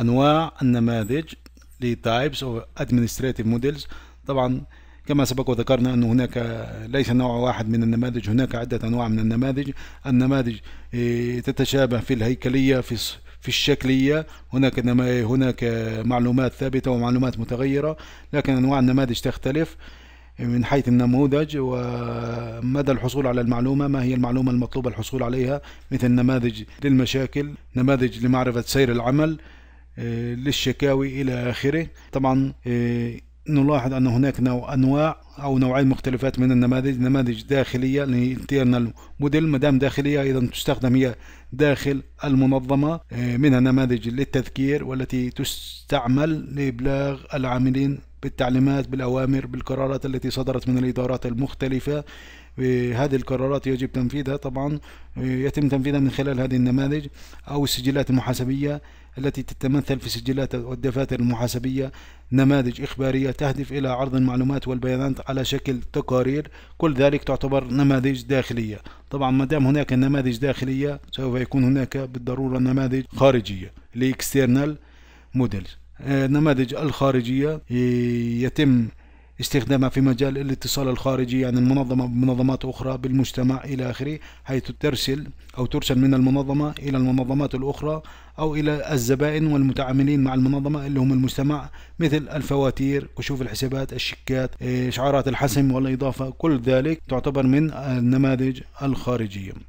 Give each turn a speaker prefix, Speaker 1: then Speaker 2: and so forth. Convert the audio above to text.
Speaker 1: أنواع النماذج ل types of administrative models طبعا كما سبق وذكرنا أن هناك ليس نوع واحد من النماذج هناك عدة أنواع من النماذج النماذج آه، تتشابه في الهيكلية في في الشكلية هناك هناك معلومات ثابتة ومعلومات متغيرة لكن أنواع النماذج تختلف من حيث النموذج ومدى الحصول على المعلومة ما هي المعلومة المطلوبة الحصول عليها مثل نماذج للمشاكل نماذج لمعرفة سير العمل آه، للشكاوي إلى آخره طبعا آه، نلاحظ أن هناك نوع أنواع أو نوعين مختلفات من النماذج نماذج داخلية للانترنال موديل ما دام داخلية أيضا تستخدم هي داخل المنظمة آه، منها نماذج للتذكير والتي تستعمل لإبلاغ العاملين بالتعليمات بالأوامر بالقرارات التي صدرت من الإدارات المختلفة هذه القرارات يجب تنفيذها طبعا يتم تنفيذها من خلال هذه النماذج أو السجلات المحاسبية التي تتمثل في سجلات والدفاتر المحاسبية نماذج إخبارية تهدف إلى عرض المعلومات والبيانات على شكل تقارير كل ذلك تعتبر نماذج داخلية طبعا ما دام هناك نماذج داخلية سوف يكون هناك بالضرورة نماذج خارجية لإكسترنال موديل النماذج الخارجية يتم استخدامها في مجال الاتصال الخارجي يعني المنظمة بمنظمات أخرى بالمجتمع إلى آخره حيث ترسل أو ترسل من المنظمة إلى المنظمات الأخرى أو إلى الزبائن والمتعاملين مع المنظمة اللي هم المجتمع مثل الفواتير كشوف الحسابات الشيكات إيه، إشعارات الحسم والإضافة كل ذلك تعتبر من النماذج الخارجية